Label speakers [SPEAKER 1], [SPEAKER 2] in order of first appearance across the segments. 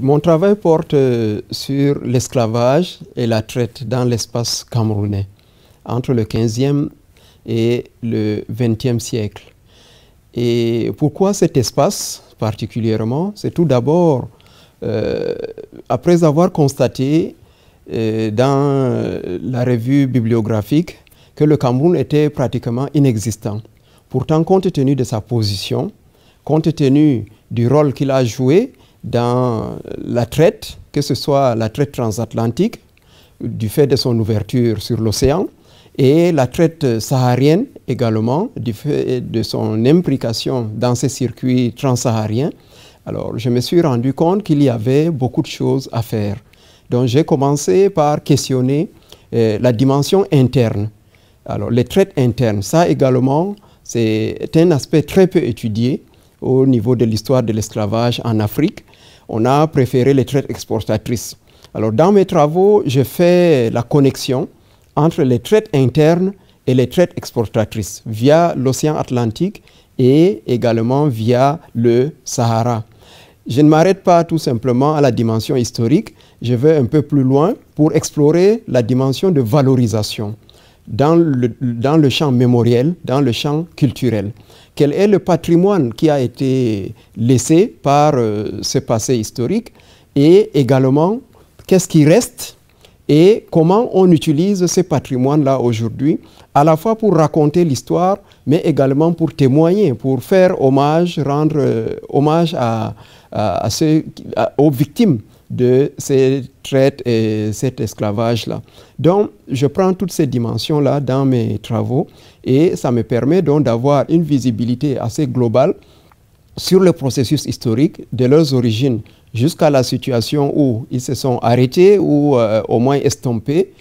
[SPEAKER 1] Mon travail porte euh, sur l'esclavage et la traite dans l'espace camerounais entre le 15e et le 20e siècle. Et pourquoi cet espace particulièrement C'est tout d'abord, euh, après avoir constaté euh, dans la revue bibliographique que le Cameroun était pratiquement inexistant. Pourtant, compte tenu de sa position, compte tenu du rôle qu'il a joué dans la traite, que ce soit la traite transatlantique, du fait de son ouverture sur l'océan, et la traite saharienne également, du fait de son implication dans ces circuits transsahariens. Alors, je me suis rendu compte qu'il y avait beaucoup de choses à faire. Donc, j'ai commencé par questionner euh, la dimension interne. Alors, les traites internes, ça également, c'est un aspect très peu étudié au niveau de l'histoire de l'esclavage en Afrique on a préféré les traites exportatrices. Alors dans mes travaux, je fais la connexion entre les traites internes et les traites exportatrices via l'océan Atlantique et également via le Sahara. Je ne m'arrête pas tout simplement à la dimension historique, je vais un peu plus loin pour explorer la dimension de valorisation dans le, champ mémoriel, dans le champ culturel. Quel est le patrimoine qui a été laissé par euh, ce passé historique et également qu'est-ce qui reste et comment on utilise ce patrimoine-là aujourd'hui, à la fois pour raconter l'histoire, mais également pour témoigner, pour faire hommage, rendre euh, hommage aux victimes de ces traites et cet esclavage-là. Donc, je prends toutes ces dimensions-là dans mes travaux et ça me permet donc d'avoir une visibilité assez globale sur le processus historique de leurs origines jusqu'à la situation où ils se sont arrêtés ou euh, au moins estompés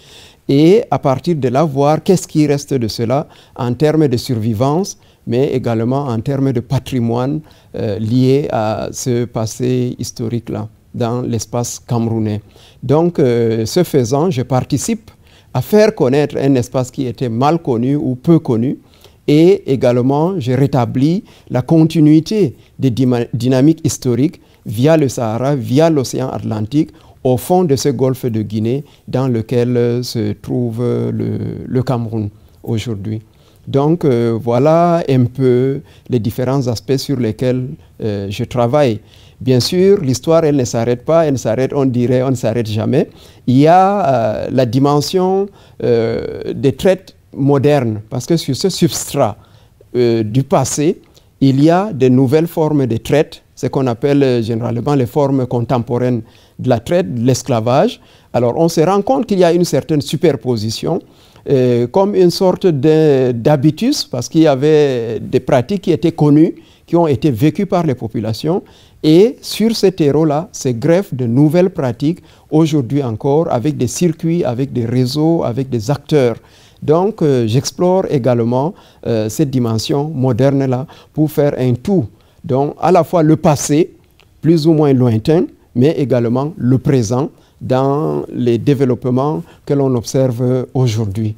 [SPEAKER 1] et à partir de là voir qu'est-ce qui reste de cela en termes de survivance mais également en termes de patrimoine euh, lié à ce passé historique-là dans l'espace camerounais. Donc, euh, ce faisant, je participe à faire connaître un espace qui était mal connu ou peu connu. Et également, je rétablis la continuité des dynamiques historiques via le Sahara, via l'océan Atlantique, au fond de ce golfe de Guinée dans lequel euh, se trouve euh, le, Cameroun aujourd'hui. Donc voilà un peu les différents aspects sur lesquels je travaille. Bien sûr, l'histoire, elle ne s'arrête pas, elle ne s'arrête, on dirait, on ne s'arrête jamais. Il y a euh, la dimension euh, des traites modernes, parce que sur ce substrat euh, du passé, il y a de nouvelles formes de traite, ce qu'on appelle généralement les formes contemporaines de la traite, de l'esclavage. Alors on se rend compte qu'il y a une certaine superposition comme une sorte d'habitus, parce qu'il y avait des pratiques qui étaient connues qui ont été vécues par les populations. Et sur ces terreaux-là ces greffes de nouvelles pratiques, aujourd'hui encore, avec des circuits, avec des réseaux, avec des acteurs. Donc, euh, j'explore également euh, cette dimension moderne-là pour faire un tout. Donc, à la fois le passé, plus ou moins lointain, mais également le présent dans les développements que l'on observe aujourd'hui.